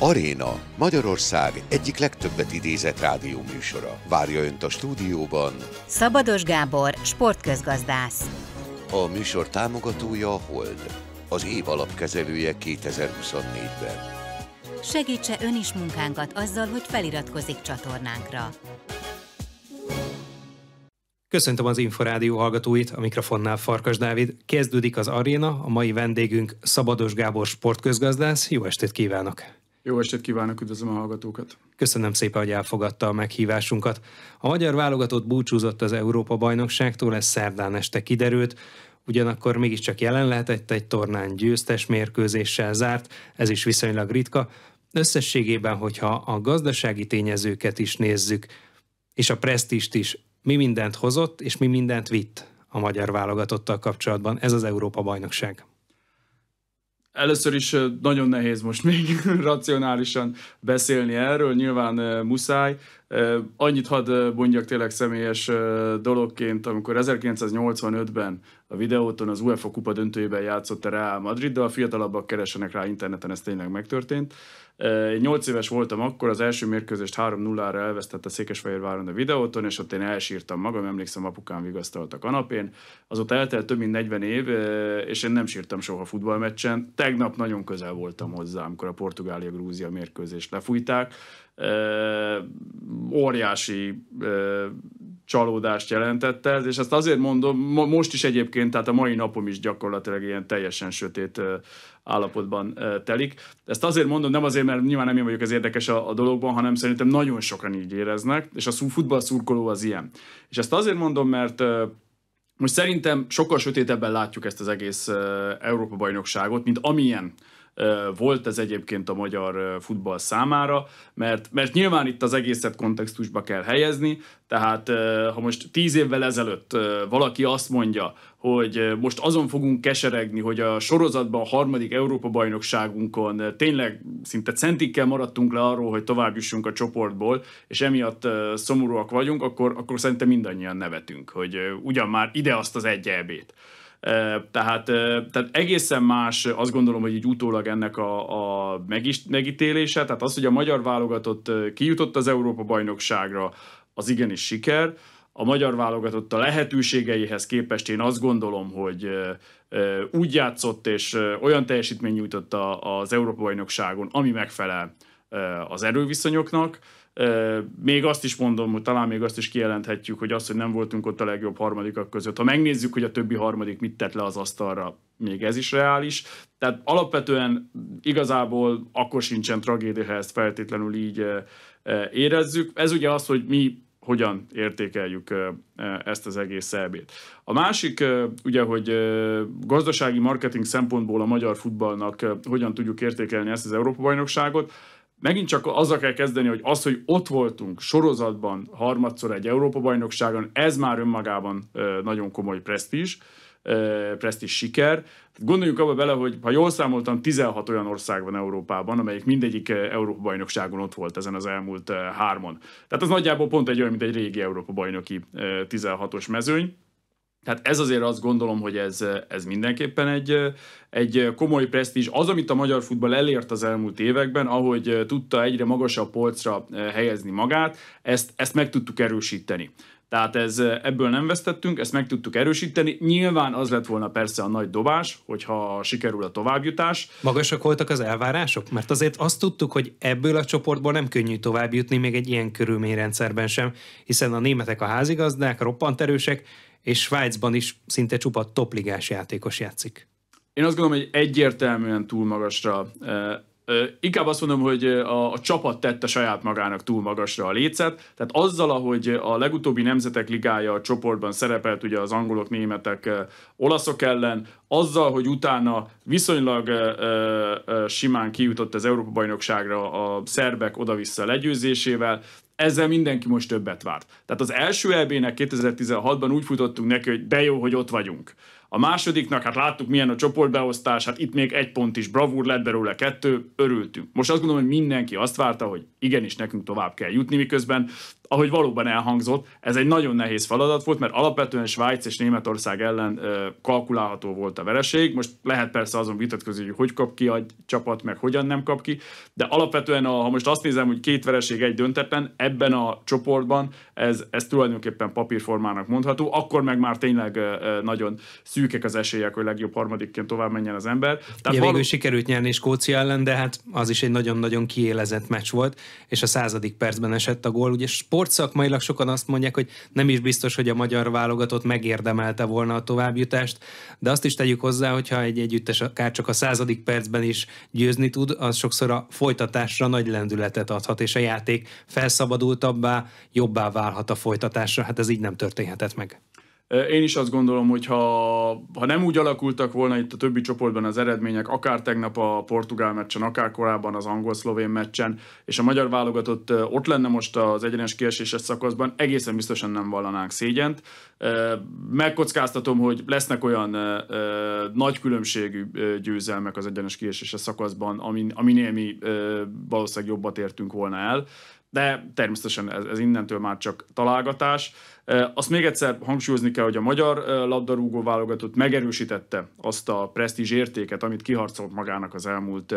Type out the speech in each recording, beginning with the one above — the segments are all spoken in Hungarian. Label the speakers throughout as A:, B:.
A: Aréna, Magyarország egyik legtöbbet idézett rádió műsora. Várja Önt a stúdióban Szabados Gábor, sportközgazdász. A műsor támogatója a Hold, az év alapkezelője 2024-ben. Segítse Ön is munkánkat azzal, hogy feliratkozik csatornánkra. Köszöntöm az Inforádió hallgatóit, a mikrofonnál Farkas Dávid. Kezdődik az aréna, a mai vendégünk Szabados Gábor sportközgazdász. Jó estét kívánok!
B: Jó estét kívánok, üdvözlöm a hallgatókat!
A: Köszönöm szépen, hogy elfogadta a meghívásunkat. A magyar válogatott búcsúzott az Európa-bajnokságtól, ez szerdán este kiderült, ugyanakkor mégiscsak jelen lehetett egy tornán győztes mérkőzéssel zárt, ez is viszonylag ritka. Összességében, hogyha a gazdasági tényezőket is nézzük, és a presztist is, mi mindent hozott, és mi mindent vitt a magyar válogatottal kapcsolatban ez az Európa-bajnokság.
B: Először is nagyon nehéz most még racionálisan beszélni erről, nyilván muszáj. Annyit hadd mondjak tényleg személyes dologként, amikor 1985-ben a videóton az UEFA kupa döntőjében játszott a Real Madrid, de a fiatalabbak keresenek rá interneten, ez tényleg megtörtént. 8 éves voltam akkor, az első mérkőzést 3-0-ra a Székesfehérváron a videóton, és ott én elsírtam magam, emlékszem, apukám vigasztalt a kanapén. Azóta eltelt több mint 40 év, és én nem sírtam soha futballmeccsen. Tegnap nagyon közel voltam hozzá, amikor a Portugália-Grúzia mérkőzést lefújták. Óriási csalódást jelentett ez, és ezt azért mondom, most is egyébként, tehát a mai napom is gyakorlatilag ilyen teljesen sötét állapotban telik. Ezt azért mondom, nem azért, mert nyilván nem én vagyok az érdekes a, a dologban, hanem szerintem nagyon sokan így éreznek, és a futball szurkoló az ilyen. És ezt azért mondom, mert most szerintem sokkal sötétebben látjuk ezt az egész Európa-bajnokságot, mint amilyen uh, volt ez egyébként a magyar futball számára, mert, mert nyilván itt az egészet kontextusba kell helyezni, tehát ha most tíz évvel ezelőtt valaki azt mondja, hogy most azon fogunk keseregni, hogy a sorozatban a harmadik Európa-bajnokságunkon tényleg szinte centikkel maradtunk le arról, hogy tovább jussunk a csoportból, és emiatt szomorúak vagyunk, akkor, akkor szerintem mindannyian nevetünk, hogy ugyan már ide azt az egy elbét. Tehát, tehát egészen más, azt gondolom, hogy így utólag ennek a, a megítélése, tehát az, hogy a magyar válogatott kijutott az Európa-bajnokságra, az igenis siker, a magyar válogatott a lehetőségeihez képest én azt gondolom, hogy úgy játszott és olyan teljesítmény nyújtott az Európa-bajnokságon, ami megfelel az erőviszonyoknak, még azt is mondom, hogy talán még azt is kijelenthetjük, hogy az, hogy nem voltunk ott a legjobb harmadikak között. Ha megnézzük, hogy a többi harmadik mit tett le az asztalra, még ez is reális. Tehát alapvetően igazából akkor sincsen tragédia, ha ezt feltétlenül így érezzük. Ez ugye az, hogy mi hogyan értékeljük ezt az egész elbét. A másik, ugye, hogy gazdasági marketing szempontból a magyar futballnak hogyan tudjuk értékelni ezt az Európa-bajnokságot, megint csak azzal kell kezdeni, hogy az, hogy ott voltunk sorozatban harmadszor egy Európa-bajnokságon, ez már önmagában nagyon komoly presztízs, presztízs siker. Gondoljunk abba bele, hogy ha jól számoltam, 16 olyan ország van Európában, amelyik mindegyik Európa-bajnokságon ott volt ezen az elmúlt hármon. Tehát az nagyjából pont egy olyan, mint egy régi Európa-bajnoki 16-os mezőny. Tehát ez azért azt gondolom, hogy ez, ez mindenképpen egy, egy komoly presztízs. Az, amit a magyar futball elért az elmúlt években, ahogy tudta egyre magasabb polcra eh, helyezni magát, ezt, ezt meg tudtuk erősíteni. Tehát ez, ebből nem vesztettünk, ezt meg tudtuk erősíteni. Nyilván az lett volna persze a nagy
A: dobás, hogyha sikerül a továbbjutás. Magasak voltak az elvárások? Mert azért azt tudtuk, hogy ebből a csoportból nem könnyű továbbjutni, még egy ilyen körülményrendszerben sem, hiszen a németek a házigazdák, roppant erősek, és Svájcban is szinte csupa topligás játékos játszik.
B: Én azt gondolom, hogy egyértelműen túl magasra Inkább azt mondom, hogy a, a csapat tette saját magának túl magasra a lécet, tehát azzal, ahogy a legutóbbi Nemzetek Ligája a csoportban szerepelt, ugye az angolok, németek, olaszok ellen, azzal, hogy utána viszonylag ö, ö, simán kijutott az Európa-bajnokságra a szerbek oda-vissza legyőzésével, ezzel mindenki most többet várt. Tehát az első EB-nek 2016-ban úgy futottunk neki, hogy de jó, hogy ott vagyunk. A másodiknak, hát láttuk milyen a csoportbeosztás, hát itt még egy pont is, bravúr lett belőle kettő, örültünk. Most azt gondolom, hogy mindenki azt várta, hogy igenis nekünk tovább kell jutni, miközben ahogy valóban elhangzott, ez egy nagyon nehéz feladat volt, mert alapvetően Svájc és Németország ellen kalkulálható volt a vereség. Most lehet persze azon vitatkozni, hogy hogy kap ki a csapat, meg hogyan nem kap ki, de alapvetően, ha most azt nézem, hogy két vereség, egy döntetlen, ebben a csoportban ez, ez tulajdonképpen papírformának mondható, akkor meg már tényleg nagyon szűkek az esélyek, hogy legjobb
A: harmadikként tovább menjen az ember. Tehát ja, való... végül sikerült nyerni Skócia ellen, de hát az is egy nagyon-nagyon kiélezett meccs volt, és a századik percben esett a gól, ugye sport sportszakmailag sokan azt mondják, hogy nem is biztos, hogy a magyar válogatott megérdemelte volna a továbbjutást, de azt is tegyük hozzá, hogyha egy együttes akár csak a századik percben is győzni tud, az sokszor a folytatásra nagy lendületet adhat, és a játék felszabadultabbá, jobbá válhat a folytatásra. Hát ez így nem történhetett meg.
B: Én is azt gondolom, hogy ha, ha nem úgy alakultak volna itt a többi csoportban az eredmények, akár tegnap a portugál meccsen, akár korábban az angol-szlovén meccsen, és a magyar válogatott ott lenne most az egyenes kieséses szakaszban, egészen biztosan nem vallanánk szégyent. Megkockáztatom, hogy lesznek olyan nagy különbségű győzelmek az egyenes kieséses szakaszban, amin, aminél mi valószínűleg jobbat értünk volna el, de természetesen ez, ez innentől már csak találgatás. Azt még egyszer hangsúlyozni kell, hogy a magyar labdarúgó válogatott megerősítette azt a presztízs értéket, amit kiharcolt magának az elmúlt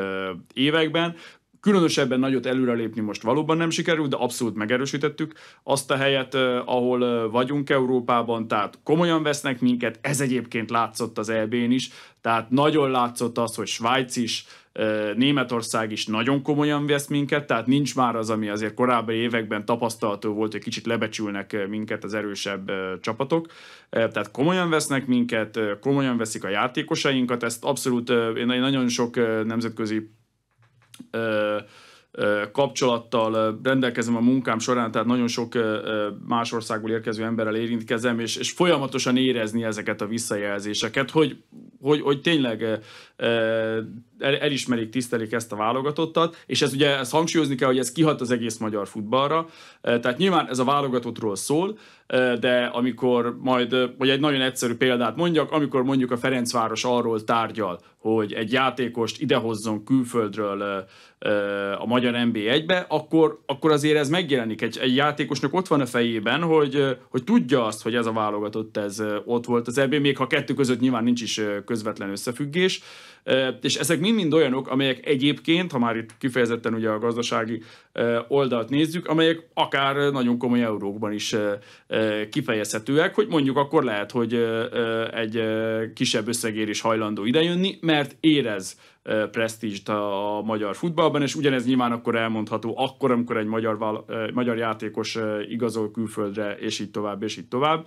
B: években, Különösebben nagyot előrelépni most valóban nem sikerült, de abszolút megerősítettük azt a helyet, ahol vagyunk Európában, tehát komolyan vesznek minket, ez egyébként látszott az EB-n is, tehát nagyon látszott az, hogy Svájc is, Németország is nagyon komolyan vesz minket, tehát nincs már az, ami azért korábbi években tapasztalható volt, hogy kicsit lebecsülnek minket az erősebb csapatok. Tehát komolyan vesznek minket, komolyan veszik a játékosainkat, ezt abszolút én nagyon sok nemzetközi kapcsolattal rendelkezem a munkám során, tehát nagyon sok más országból érkező emberrel érintkezem, és, és folyamatosan érezni ezeket a visszajelzéseket, hogy, hogy, hogy tényleg elismerik, tisztelik ezt a válogatottat, és ez ugye ezt hangsúlyozni kell, hogy ez kihat az egész magyar futballra. Tehát nyilván ez a válogatottról szól, de amikor majd, vagy egy nagyon egyszerű példát mondjak, amikor mondjuk a Ferencváros arról tárgyal, hogy egy játékost idehozzon külföldről a magyar NB1-be, akkor, akkor azért ez megjelenik. Egy, egy játékosnak ott van a fejében, hogy, hogy tudja azt, hogy ez a válogatott ez ott volt az EB, még ha kettő között nyilván nincs is közvetlen összefüggés, és ezek mind-mind olyanok, amelyek egyébként, ha már itt kifejezetten ugye a gazdasági oldalt nézzük, amelyek akár nagyon komoly eurókban is kifejezhetőek, hogy mondjuk akkor lehet, hogy egy kisebb összegér is hajlandó idejönni, mert érez presztízst a, a magyar futballban, és ugyanez nyilván akkor elmondható, akkor, amikor egy magyar, magyar játékos igazol külföldre, és így tovább, és így tovább.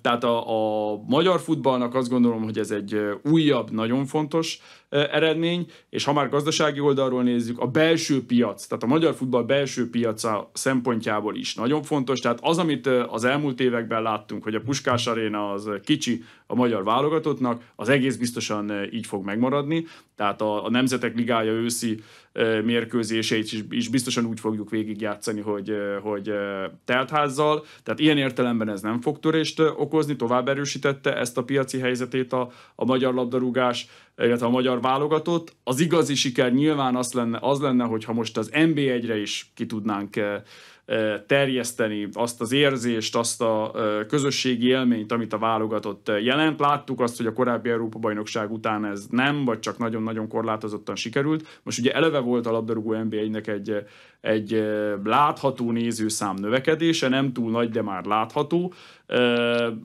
B: Tehát a, a magyar futballnak azt gondolom, hogy ez egy újabb, nagyon fontos eredmény, és ha már gazdasági oldalról nézzük, a belső piac, tehát a magyar futball belső piaca szempontjából is nagyon fontos, tehát az, amit az elmúlt években láttunk, hogy a Puskás Aréna az kicsi a magyar válogatottnak, az egész biztosan így fog megmaradni, tehát a, a Nemzetek Ligája őszi mérkőzéseit is, is biztosan úgy fogjuk végigjátszani, hogy, hogy teltházzal, tehát ilyen értelemben ez nem fog törést okozni, tovább erősítette ezt a piaci helyzetét a, a magyar labdarúgás, illetve a magyar válogatott. Az igazi siker nyilván az lenne, az lenne hogyha most az NB1-re is ki tudnánk terjeszteni azt az érzést, azt a közösségi élményt, amit a válogatott jelent. Láttuk azt, hogy a korábbi Európa-bajnokság után ez nem, vagy csak nagyon-nagyon korlátozottan sikerült. Most ugye eleve volt a labdarúgó NBA-nek egy, egy látható nézőszám növekedése, nem túl nagy, de már látható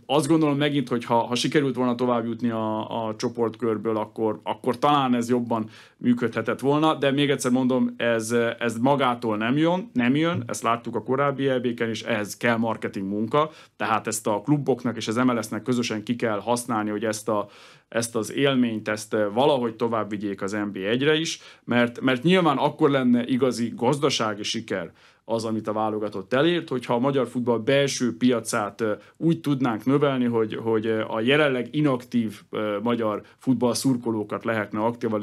B: azt gondolom megint, hogy ha, ha sikerült volna tovább jutni a, a csoportkörből, akkor, akkor talán ez jobban működhetett volna, de még egyszer mondom, ez, ez magától nem jön, nem jön, ezt láttuk a korábbi elbéken is, ehhez kell marketing munka, tehát ezt a kluboknak és az MLS-nek közösen ki kell használni, hogy ezt a, ezt az élményt, ezt valahogy tovább vigyék az NB1-re is, mert, mert nyilván akkor lenne igazi gazdasági siker, az, amit a válogatott elért, hogyha a magyar futball belső piacát úgy tudnánk növelni, hogy, hogy a jelenleg inaktív magyar futball szurkolókat lehetne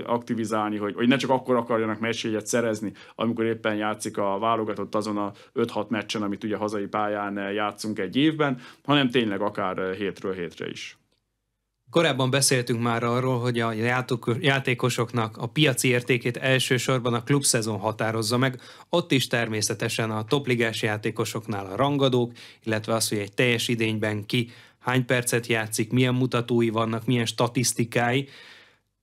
B: aktivizálni, hogy, hogy ne csak akkor akarjanak meccséget szerezni, amikor éppen játszik a válogatott azon a 5-6 meccsen, amit ugye hazai pályán játszunk egy évben, hanem tényleg akár hétről hétre is.
A: Korábban beszéltünk már arról, hogy a játékosoknak a piaci értékét elsősorban a klubszezon határozza meg, ott is természetesen a topligás játékosoknál a rangadók, illetve az, hogy egy teljes idényben ki hány percet játszik, milyen mutatói vannak, milyen statisztikái.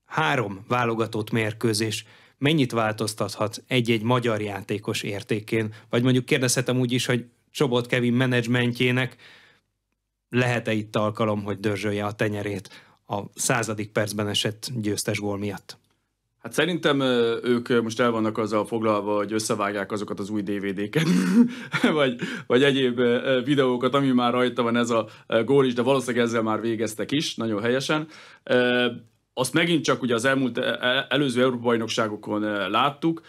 A: Három válogatott mérkőzés mennyit változtathat egy-egy magyar játékos értékén? Vagy mondjuk kérdezhetem úgy is, hogy Csobot Kevin menedzsmentjének lehet-e itt alkalom, hogy dörzsölje a tenyerét a századik percben esett győztes gól miatt?
B: Hát szerintem ők most el vannak azzal foglalva, hogy összevágják azokat az új DVD-ket, vagy, vagy egyéb videókat, ami már rajta van ez a gól is, de valószínűleg ezzel már végeztek is, nagyon helyesen azt megint csak ugye az elmúlt, e, e, előző Európa-bajnokságokon e, láttuk,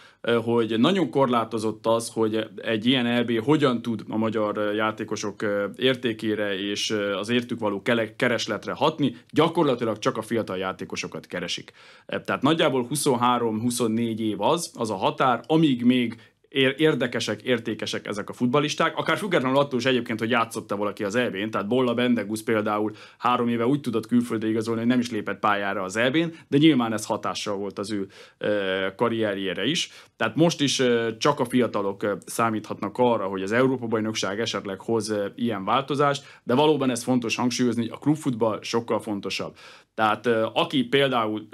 B: hogy nagyon korlátozott az, hogy egy ilyen EB hogyan tud a magyar játékosok értékére és az értük való keresletre hatni, gyakorlatilag csak a fiatal játékosokat keresik. Tehát nagyjából 23-24 év az, az a határ, amíg még érdekesek, értékesek ezek a futbalisták, akár függetlenül attól is egyébként, hogy játszotta valaki az eb tehát Bolla Bendegusz például három éve úgy tudott külföldre igazolni, hogy nem is lépett pályára az eb de nyilván ez hatással volt az ő karrierjére is. Tehát most is csak a fiatalok számíthatnak arra, hogy az Európa-bajnokság esetleg hoz ilyen változást, de valóban ez fontos hangsúlyozni, a klubfutball sokkal fontosabb. Tehát aki például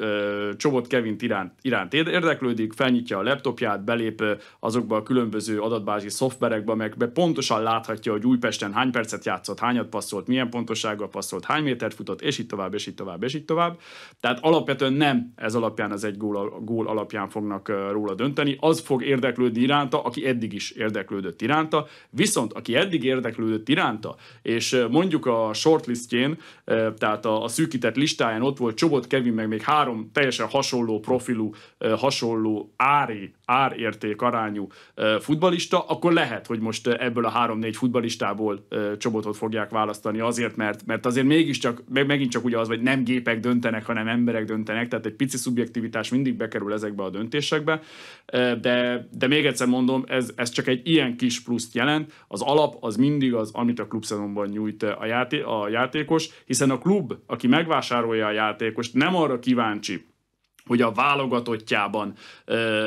B: Csobot Kevin iránt, iránt érdeklődik, felnyitja a laptopját, belép azokba a különböző adatbázis szoftverekbe, meg pontosan láthatja, hogy Újpesten hány percet játszott, hányat passzolt, milyen pontosággal passzolt, hány métert futott, és így tovább, és így tovább, és így tovább. Tehát alapvetően nem ez alapján, az egy gól, gól alapján fognak róla dönteni. Az fog érdeklődni iránta, aki eddig is érdeklődött iránta. Viszont aki eddig érdeklődött iránta, és mondjuk a shortlistjén, tehát a, a szűkített listáján, pályán ott volt Csobot Kevin, meg még három teljesen hasonló profilú, hasonló ári, árérték arányú futbalista, akkor lehet, hogy most ebből a három-négy futbalistából Csobotot fogják választani azért, mert, mert azért mégiscsak, meg, megint csak ugye az, hogy nem gépek döntenek, hanem emberek döntenek, tehát egy pici szubjektivitás mindig bekerül ezekbe a döntésekbe, de, de még egyszer mondom, ez, ez csak egy ilyen kis pluszt jelent, az alap az mindig az, amit a klubszezonban nyújt a, játé, a játékos, hiszen a klub, aki megvásárolja a játékost, nem arra kíváncsi, hogy a válogatottjában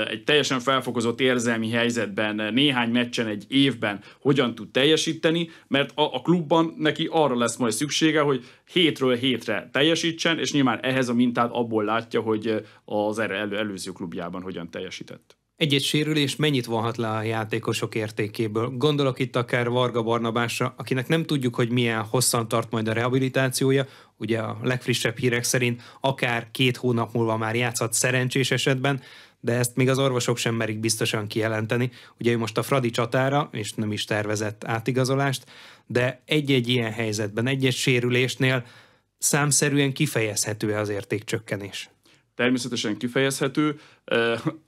B: egy teljesen felfokozott érzelmi helyzetben, néhány meccsen egy évben hogyan tud teljesíteni, mert a, a klubban neki arra lesz majd szüksége, hogy hétről hétre teljesítsen, és nyilván ehhez a mintát abból látja, hogy az erre elő, előző klubjában hogyan teljesített
A: egy-egy sérülés mennyit vonhat le a játékosok értékéből? Gondolok itt akár Varga Barnabásra, akinek nem tudjuk, hogy milyen hosszan tart majd a rehabilitációja, ugye a legfrissebb hírek szerint akár két hónap múlva már játszhat szerencsés esetben, de ezt még az orvosok sem merik biztosan kijelenteni. Ugye ő most a Fradi csatára, és nem is tervezett átigazolást, de egy-egy ilyen helyzetben, egy-egy sérülésnél számszerűen kifejezhető-e az értékcsökkenés?
B: természetesen kifejezhető.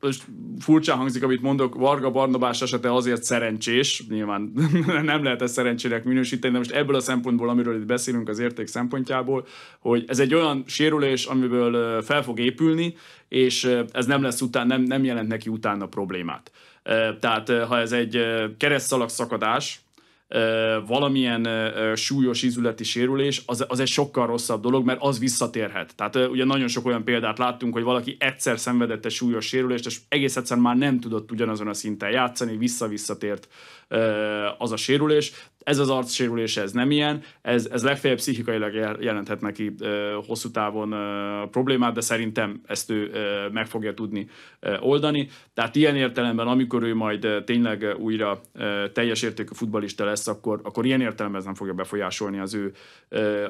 B: Most furcsa hangzik, amit mondok, Varga Barnabás esete azért szerencsés, nyilván nem lehet ezt szerencsének minősíteni, de most ebből a szempontból, amiről itt beszélünk az érték szempontjából, hogy ez egy olyan sérülés, amiből fel fog épülni, és ez nem lesz után, nem, nem jelent neki utána problémát. Tehát ha ez egy keresztszalag szakadás, valamilyen súlyos ízületi sérülés, az, az egy sokkal rosszabb dolog, mert az visszatérhet. Tehát ugye nagyon sok olyan példát láttunk, hogy valaki egyszer szenvedett egy súlyos sérülést, és egész egyszer már nem tudott ugyanazon a szinten játszani, vissza-visszatért az a sérülés. Ez az arc sérülése, ez nem ilyen, ez, ez legfeljebb pszichikailag jelenthet neki hosszú távon problémát, de szerintem ezt ő meg fogja tudni oldani. Tehát ilyen értelemben, amikor ő majd tényleg újra teljes értékű futbalista lesz, akkor, akkor ilyen értelemben ez nem fogja befolyásolni az ő,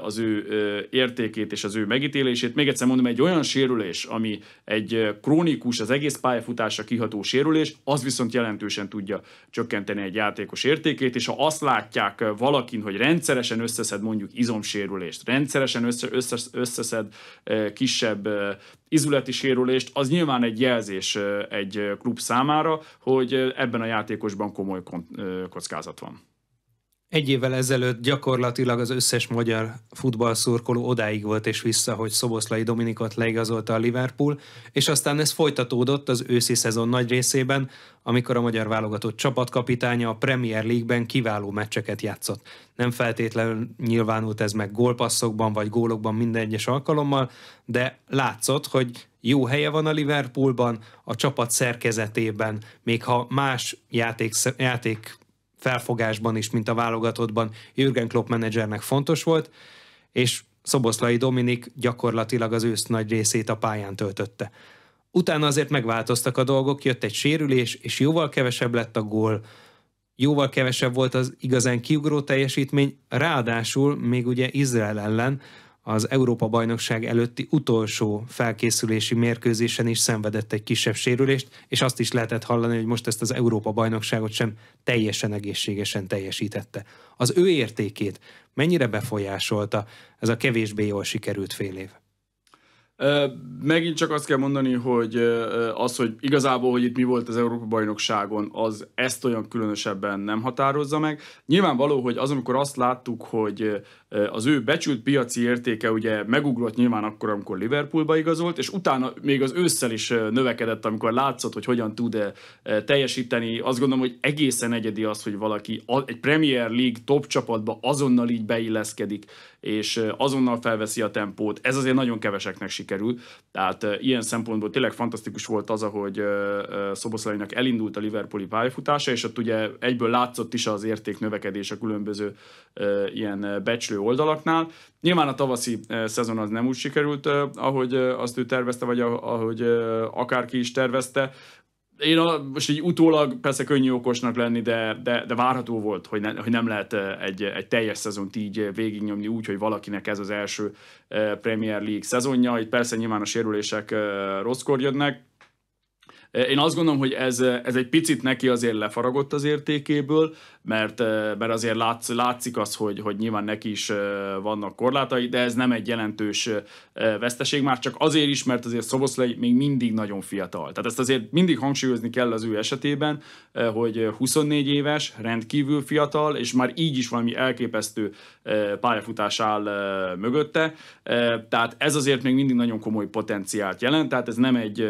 B: az ő értékét és az ő megítélését. Még egyszer mondom, egy olyan sérülés, ami egy krónikus, az egész pályafutásra kiható sérülés, az viszont jelentősen tudja csökkenteni egy játékot játékos értékét, és ha azt látják valakin, hogy rendszeresen összeszed mondjuk izomsérülést, rendszeresen össze, össze, összeszed kisebb izületi sérülést, az nyilván egy jelzés egy klub számára, hogy ebben a játékosban komoly kockázat van
A: egy évvel ezelőtt gyakorlatilag az összes magyar futballszurkoló odáig volt és vissza, hogy Szoboszlai Dominikot leigazolta a Liverpool, és aztán ez folytatódott az őszi szezon nagy részében, amikor a magyar válogatott csapatkapitánya a Premier League-ben kiváló meccseket játszott. Nem feltétlenül nyilvánult ez meg gólpasszokban vagy gólokban minden egyes alkalommal, de látszott, hogy jó helye van a Liverpoolban, a csapat szerkezetében, még ha más játék, játék felfogásban is, mint a válogatottban Jürgen Klopp menedzsernek fontos volt, és Szoboszlai Dominik gyakorlatilag az ősz nagy részét a pályán töltötte. Utána azért megváltoztak a dolgok, jött egy sérülés, és jóval kevesebb lett a gól, jóval kevesebb volt az igazán kiugró teljesítmény, ráadásul még ugye Izrael ellen, az Európa-bajnokság előtti utolsó felkészülési mérkőzésen is szenvedett egy kisebb sérülést, és azt is lehetett hallani, hogy most ezt az Európa-bajnokságot sem teljesen egészségesen teljesítette. Az ő értékét mennyire befolyásolta ez a kevésbé jól sikerült fél év?
B: Megint csak azt kell mondani, hogy az, hogy igazából, hogy itt mi volt az Európa-bajnokságon, az ezt olyan különösebben nem határozza meg. Nyilvánvaló, hogy az, amikor azt láttuk, hogy az ő becsült piaci értéke ugye megugrott nyilván akkor, amikor Liverpoolba igazolt, és utána még az ősszel is növekedett, amikor látszott, hogy hogyan tud e teljesíteni. Azt gondolom, hogy egészen egyedi az, hogy valaki egy Premier League top csapatba azonnal így beilleszkedik és azonnal felveszi a tempót. Ez azért nagyon keveseknek sikerül. Tehát ilyen szempontból tényleg fantasztikus volt az, ahogy Szoboszlainak elindult a Liverpooli pályafutása, és ott ugye egyből látszott is az érték növekedés a különböző ilyen becslő oldalaknál. Nyilván a tavaszi szezon az nem úgy sikerült, ahogy azt ő tervezte, vagy ahogy akárki is tervezte, én a, most így utólag persze könnyű okosnak lenni, de, de, de várható volt, hogy, ne, hogy nem lehet egy, egy teljes szezont így végignyomni úgy, hogy valakinek ez az első Premier League szezonja. Itt persze nyilván a sérülések rosszkor jönnek, én azt gondolom, hogy ez, ez egy picit neki azért lefaragott az értékéből, mert, mert azért látsz, látszik az, hogy, hogy nyilván neki is vannak korlátai, de ez nem egy jelentős veszteség, már csak azért is, mert azért Szoboszlai még mindig nagyon fiatal. Tehát ezt azért mindig hangsúlyozni kell az ő esetében, hogy 24 éves, rendkívül fiatal, és már így is valami elképesztő pályafutás áll mögötte. Tehát ez azért még mindig nagyon komoly potenciált jelent, tehát ez nem egy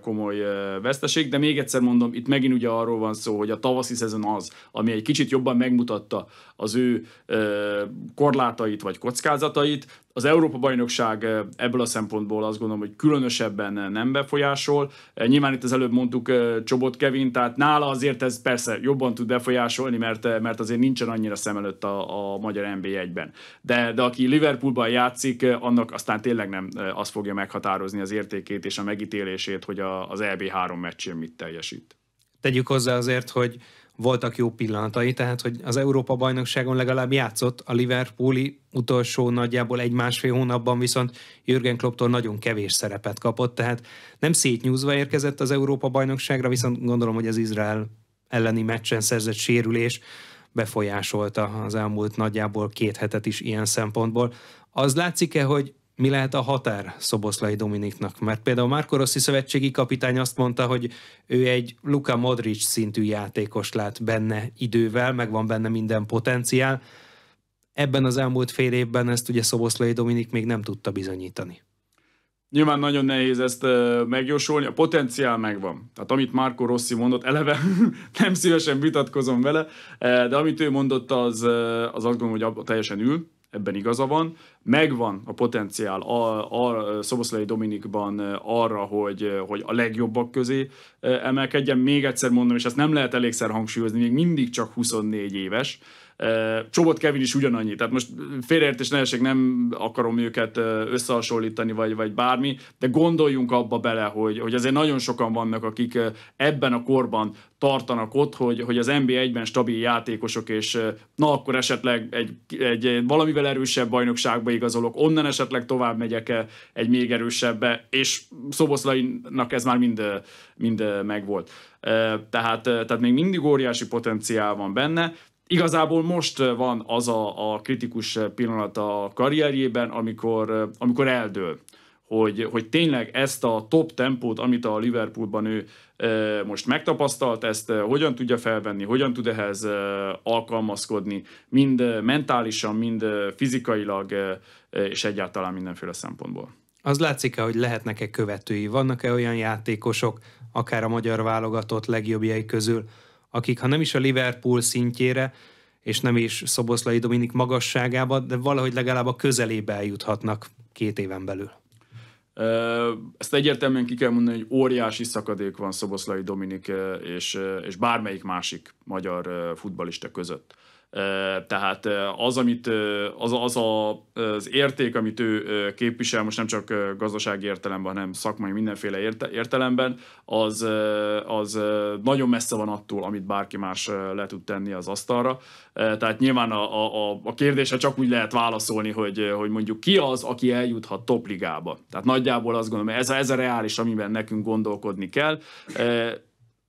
B: komoly veszteség, de még egyszer mondom, itt megint ugye arról van szó, hogy a tavaszi szezon az, ami egy kicsit jobban megmutatta az ő korlátait vagy kockázatait. Az Európa-bajnokság ebből a szempontból azt gondolom, hogy különösebben nem befolyásol. Nyilván itt az előbb mondtuk Csobot Kevin, tehát nála azért ez persze jobban tud befolyásolni, mert, mert azért nincsen annyira szem előtt a, a magyar NB1-ben. De, de aki Liverpoolban játszik, annak aztán tényleg nem az fogja meghatározni
A: az értékét és a megítélését, hogy a, az EB3 meccsén mit teljesít. Tegyük hozzá azért, hogy voltak jó pillanatai, tehát hogy az Európa-bajnokságon legalább játszott a Liverpooli utolsó nagyjából egy-másfél hónapban, viszont Jürgen Klopptól nagyon kevés szerepet kapott, tehát nem szétnyúzva érkezett az Európa-bajnokságra, viszont gondolom, hogy az Izrael elleni meccsen szerzett sérülés befolyásolta az elmúlt nagyjából két hetet is ilyen szempontból. Az látszik-e, hogy mi lehet a határ Szoboszlai Dominiknak? Mert például Márko Rossi szövetségi kapitány azt mondta, hogy ő egy Luka Modric szintű játékos lát benne idővel, meg van benne minden potenciál. Ebben az elmúlt fél évben ezt ugye Szoboszlai Dominik még nem tudta bizonyítani.
B: Nyilván nagyon nehéz ezt megjósolni, a potenciál megvan. Tehát amit Marco Rossi mondott, eleve nem szívesen vitatkozom vele, de amit ő mondott, az, az azt gondolom, hogy teljesen ül, ebben igaza van. Megvan a potenciál a, a Szoboszlai Dominikban arra, hogy, hogy a legjobbak közé emelkedjen. Még egyszer mondom, és ezt nem lehet elégszer hangsúlyozni, még mindig csak 24 éves, Csobot Kevin is ugyanannyi, tehát most félreértés nehézség, nem akarom őket összehasonlítani, vagy, vagy bármi, de gondoljunk abba bele, hogy, hogy azért nagyon sokan vannak, akik ebben a korban tartanak ott, hogy, hogy az NBA egyben stabil játékosok, és na akkor esetleg egy, egy valamivel erősebb bajnokságba igazolok, onnan esetleg tovább megyek egy még erősebbbe, és Szoboszlainak ez már mind, mind megvolt. Tehát, tehát még mindig óriási potenciál van benne, igazából most van az a, a kritikus pillanat a karrierjében, amikor, amikor eldől hogy, hogy tényleg ezt a top tempót, amit a Liverpoolban ő e, most megtapasztalt, ezt e, hogyan tudja felvenni, hogyan tud ehhez e, alkalmazkodni, mind mentálisan, mind fizikailag, és egyáltalán mindenféle szempontból.
A: Az látszik-e, hogy lehetnek-e követői? Vannak-e olyan játékosok, akár a magyar válogatott legjobbjai közül, akik ha nem is a Liverpool szintjére, és nem is Szoboszlai Dominik magasságába, de valahogy legalább a közelébe eljuthatnak két éven belül.
B: Ezt egyértelműen ki kell mondani, hogy óriási szakadék van Szoboszlai Dominik és, és bármelyik másik magyar futbalista között. Tehát az, amit, az, az, a, az érték, amit ő képvisel, most nem csak gazdasági értelemben, hanem szakmai mindenféle érte, értelemben, az, az nagyon messze van attól, amit bárki más le tud tenni az asztalra. Tehát nyilván a, a, a kérdése csak úgy lehet válaszolni, hogy, hogy mondjuk ki az, aki eljuthat topligába. Tehát nagyjából azt gondolom, ez, ez a reális, amiben nekünk gondolkodni kell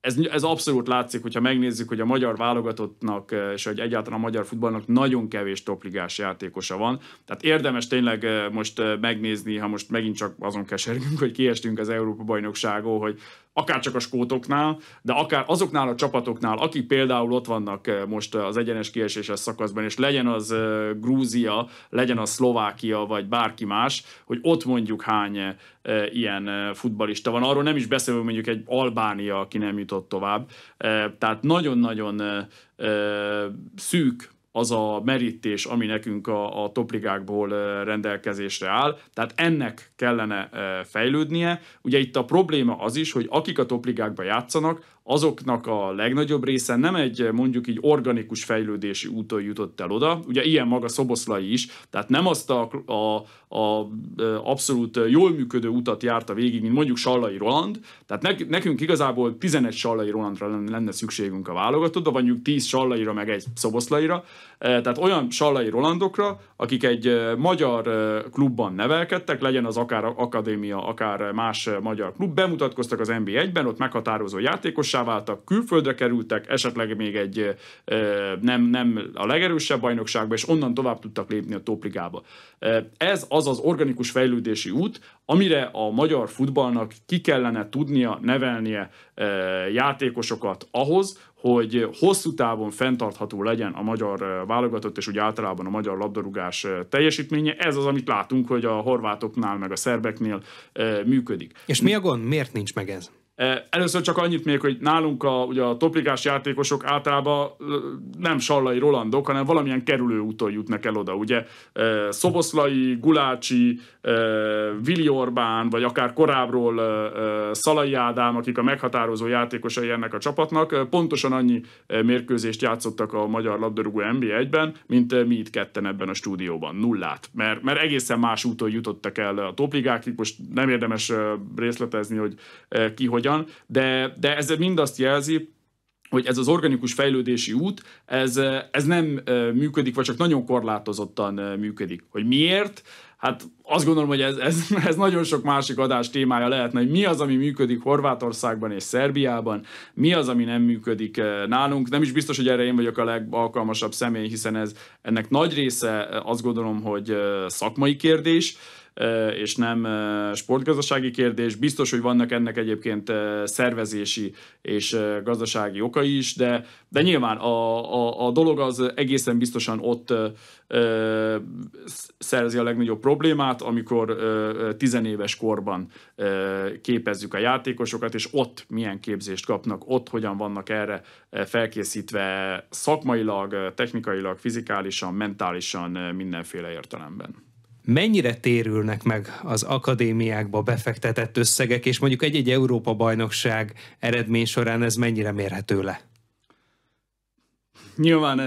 B: ez, ez abszolút látszik, hogyha megnézzük, hogy a magyar válogatottnak, eh, és hogy egyáltalán a magyar futballnak nagyon kevés topligás játékosa van. Tehát érdemes tényleg eh, most eh, megnézni, ha most megint csak azon keserünk, hogy kiestünk az Európa-bajnokságó, hogy akár csak a skótoknál, de akár azoknál a csapatoknál, akik például ott vannak eh, most az egyenes kieséses szakaszban, és legyen az eh, Grúzia, legyen az Szlovákia, vagy bárki más, hogy ott mondjuk hány eh, ilyen futbalista van. Arról nem is beszélve mondjuk egy Albánia, aki nem jutott tovább. Tehát nagyon-nagyon szűk az a merítés, ami nekünk a, a topligákból rendelkezésre áll, tehát ennek kellene fejlődnie. Ugye itt a probléma az is, hogy akik a topligákban játszanak, azoknak a legnagyobb része nem egy mondjuk így organikus fejlődési úton jutott el oda, ugye ilyen maga Szoboszlai is, tehát nem azt a, a, a abszolút jól működő utat járta végig, mint mondjuk Sallai Roland, tehát ne, nekünk igazából 11 Sallai Rolandra lenne szükségünk a válogatottba, mondjuk 10 Sallaira meg egy Szoboszlaira, tehát olyan Sallai Rolandokra, akik egy magyar klubban nevelkedtek, legyen az akár akadémia, akár más magyar klub, bemutatkoztak az NB1-ben, ott meghatározó játékos világossá váltak, külföldre kerültek, esetleg még egy nem, nem a legerősebb bajnokságba, és onnan tovább tudtak lépni a topligába. Ez az az organikus fejlődési út, amire a magyar futballnak ki kellene tudnia nevelnie játékosokat ahhoz, hogy hosszú távon fenntartható legyen a magyar válogatott, és úgy általában a magyar labdarúgás teljesítménye. Ez az, amit látunk, hogy a horvátoknál, meg a szerbeknél működik.
A: És mi a gond? Miért nincs meg ez?
B: Először csak annyit még, hogy nálunk a, ugye a topligás játékosok általában nem sallai rolandok, hanem valamilyen kerülő úton jutnak el oda. Ugye Szoboszlai, Gulácsi, Vili Orbán, vagy akár korábbról Szalai Ádám, akik a meghatározó játékosai ennek a csapatnak, pontosan annyi mérkőzést játszottak a magyar labdarúgó NB1-ben, mint mi itt ketten ebben a stúdióban, nullát. Mert, mert egészen más úton jutottak el a topligák, most nem érdemes részletezni, hogy ki hogy hogyan, de, de ez mind azt jelzi, hogy ez az organikus fejlődési út, ez, ez nem működik, vagy csak nagyon korlátozottan működik. Hogy miért? Hát azt gondolom, hogy ez, ez, ez nagyon sok másik adás témája lehetne, hogy mi az, ami működik Horvátországban és Szerbiában, mi az, ami nem működik nálunk. Nem is biztos, hogy erre én vagyok a legalkalmasabb személy, hiszen ez ennek nagy része azt gondolom, hogy szakmai kérdés, és nem sportgazdasági kérdés. Biztos, hogy vannak ennek egyébként szervezési és gazdasági okai is, de, de nyilván a, a, a dolog az egészen biztosan ott szerzi a legnagyobb problémát, amikor tizenéves korban képezzük a játékosokat, és ott milyen képzést kapnak, ott hogyan vannak erre felkészítve szakmailag, technikailag, fizikálisan, mentálisan,
A: mindenféle értelemben mennyire térülnek meg az akadémiákba befektetett összegek, és mondjuk egy-egy Európa-bajnokság eredmény során ez mennyire mérhető le?
B: Nyilván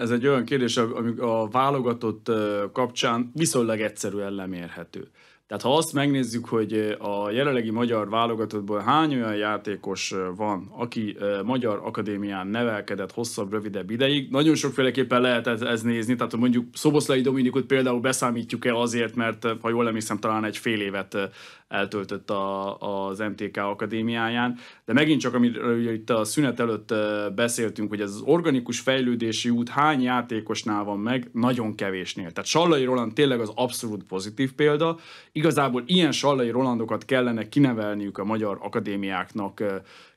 B: ez egy olyan kérdés, ami a válogatott kapcsán viszonylag egyszerűen lemérhető. Tehát ha azt megnézzük, hogy a jelenlegi magyar válogatottból hány olyan játékos van, aki Magyar Akadémián nevelkedett hosszabb, rövidebb ideig, nagyon sokféleképpen lehet ez, ez nézni, tehát mondjuk Szoboszlai Dominikot például beszámítjuk-e azért, mert ha jól emlékszem, talán egy fél évet eltöltött a, az MTK akadémiáján. De megint csak, amiről itt a szünet előtt beszéltünk, hogy ez az organikus fejlődési út hány játékosnál van meg, nagyon kevésnél. Tehát Sallai Roland tényleg az abszolút pozitív példa. Igazából ilyen Sallai Rolandokat kellene kinevelniük a magyar akadémiáknak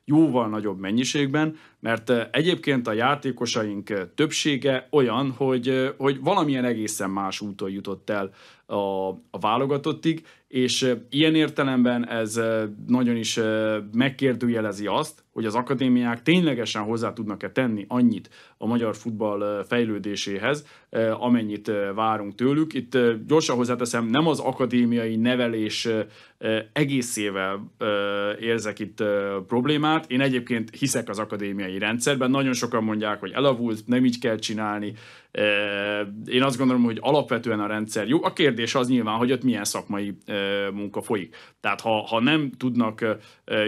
B: jóval nagyobb mennyiségben, mert egyébként a játékosaink többsége olyan, hogy, hogy valamilyen egészen más úton jutott el a, a válogatottig, és ilyen értelemben ez nagyon is megkérdőjelezi azt, hogy az akadémiák ténylegesen hozzá tudnak-e tenni annyit a magyar futball fejlődéséhez, amennyit várunk tőlük. Itt gyorsan hozzáteszem, nem az akadémiai nevelés egészével érzek itt problémát. Én egyébként hiszek az akadémiai rendszerben. Nagyon sokan mondják, hogy elavult, nem így kell csinálni, én azt gondolom, hogy alapvetően a rendszer jó. A kérdés az nyilván, hogy ott milyen szakmai munka folyik. Tehát ha, ha nem tudnak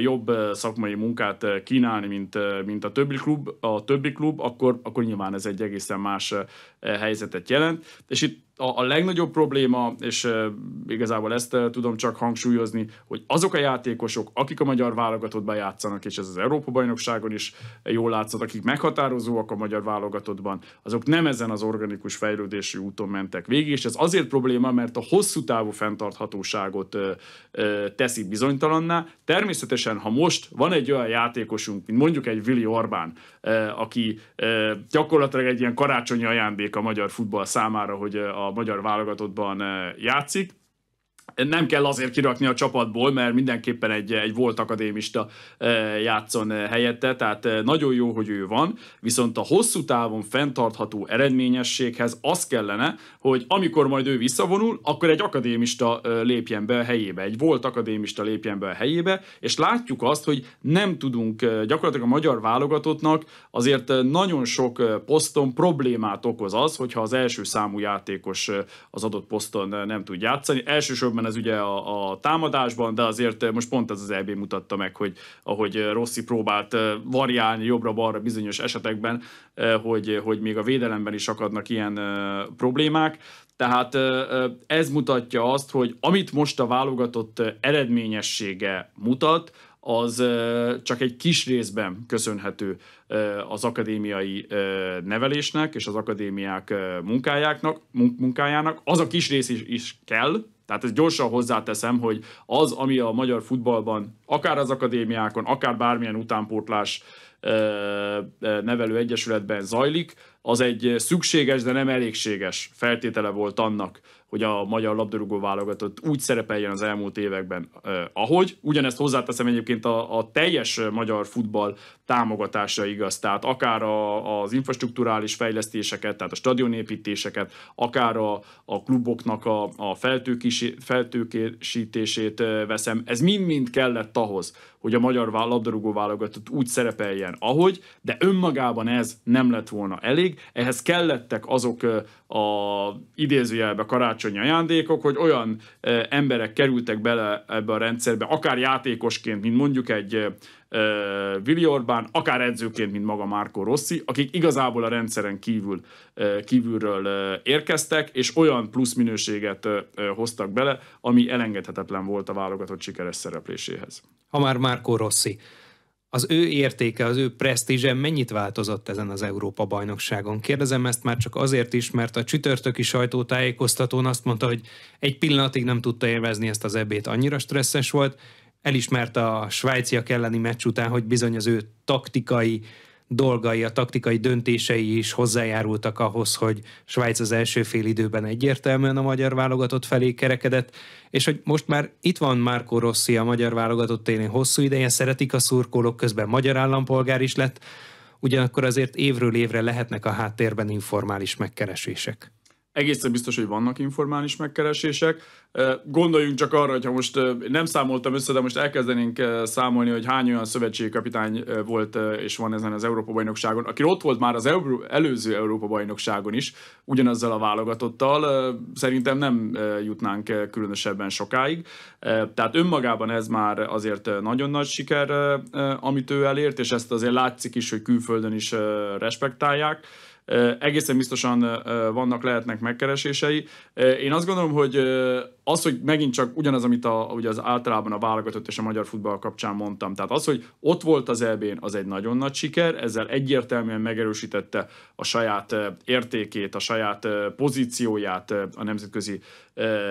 B: jobb szakmai munkát kínálni, mint, mint a többi klub, a többi klub akkor, akkor nyilván ez egy egészen más helyzetet jelent. És itt a, a legnagyobb probléma, és igazából ezt tudom csak hangsúlyozni, hogy azok a játékosok, akik a magyar válogatottban játszanak, és ez az Európa-bajnokságon is jól látszott, akik meghatározóak a magyar válogatottban, azok nem ezen az organikus fejlődési úton mentek végig, és ez azért probléma, mert a hosszú távú fenntarthatóságot ö, ö, teszi bizonytalanná. Természetesen, ha most van egy olyan játékosunk, mint mondjuk egy Willi Orbán, ö, aki ö, gyakorlatilag egy ilyen karácsonyi ajándék a magyar futball számára, hogy a magyar válogatottban játszik, nem kell azért kirakni a csapatból, mert mindenképpen egy, egy volt akadémista játszon helyette, tehát nagyon jó, hogy ő van, viszont a hosszú távon fenntartható eredményességhez az kellene, hogy amikor majd ő visszavonul, akkor egy akadémista lépjen be a helyébe, egy volt akadémista lépjen be a helyébe, és látjuk azt, hogy nem tudunk gyakorlatilag a magyar válogatottnak azért nagyon sok poszton problémát okoz az, hogyha az első számú játékos az adott poszton nem tud játszani. Elsősorban van ez ugye a, a támadásban, de azért eh, most pont ez az EB mutatta meg, hogy ahogy eh, Rossi próbált eh, variálni jobbra-balra bizonyos esetekben, hogy, hogy még a védelemben is akadnak ilyen problémák. Tehát ez mutatja azt, hogy amit most a válogatott eredményessége mutat, az csak egy kis részben köszönhető az akadémiai nevelésnek és az akadémiák munkájának, munkájának. Az a kis rész is kell, tehát ezt gyorsan hozzáteszem, hogy az, ami a magyar futballban, akár az akadémiákon, akár bármilyen utánpótlás nevelő egyesületben zajlik, az egy szükséges, de nem elégséges feltétele volt annak, hogy a magyar labdarúgó válogatott úgy szerepeljen az elmúlt években, eh, ahogy. Ugyanezt hozzáteszem egyébként a, a teljes magyar futball támogatása igaz, tehát akár a, az infrastruktúrális fejlesztéseket, tehát a stadionépítéseket, akár a, a kluboknak a, a feltőkési, feltőkésítését veszem, ez mind-mind kellett ahhoz, hogy a magyar labdarúgó válogatott úgy szerepeljen, ahogy, de önmagában ez nem lett volna elég. Ehhez kellettek azok a idézőjelbe karácsonyi ajándékok, hogy olyan emberek kerültek bele ebbe a rendszerbe, akár játékosként, mint mondjuk egy Vili Orbán, akár edzőként, mint maga Márko Rossi, akik igazából a rendszeren kívül, kívülről érkeztek, és olyan plusz minőséget hoztak bele, ami elengedhetetlen volt a válogatott sikeres
A: szerepléséhez. Ha már Márko Rossi, az ő értéke, az ő presztízse mennyit változott ezen az Európa-bajnokságon? Kérdezem ezt már csak azért is, mert a csütörtöki sajtótájékoztatón azt mondta, hogy egy pillanatig nem tudta élvezni ezt az ebét, annyira stresszes volt, elismerte a svájciak elleni meccs után, hogy bizony az ő taktikai dolgai, a taktikai döntései is hozzájárultak ahhoz, hogy Svájc az első fél időben egyértelműen a magyar válogatott felé kerekedett, és hogy most már itt van Márko Rossi a magyar válogatott élén hosszú ideje, szeretik a szurkolók, közben magyar állampolgár is lett, ugyanakkor azért évről évre lehetnek a háttérben informális megkeresések
B: egészen biztos, hogy vannak informális megkeresések. Gondoljunk csak arra, hogyha most nem számoltam össze, de most elkezdenénk számolni, hogy hány olyan szövetségi kapitány volt és van ezen az Európa-bajnokságon, aki ott volt már az előző Európa-bajnokságon is, ugyanazzal a válogatottal, szerintem nem jutnánk különösebben sokáig. Tehát önmagában ez már azért nagyon nagy siker, amit ő elért, és ezt azért látszik is, hogy külföldön is respektálják egészen biztosan vannak, lehetnek megkeresései. Én azt gondolom, hogy az, hogy megint csak ugyanaz, amit a, ugye az általában a válogatott és a magyar futball kapcsán mondtam, tehát az, hogy ott volt az eb az egy nagyon nagy siker, ezzel egyértelműen megerősítette a saját értékét, a saját pozícióját a nemzetközi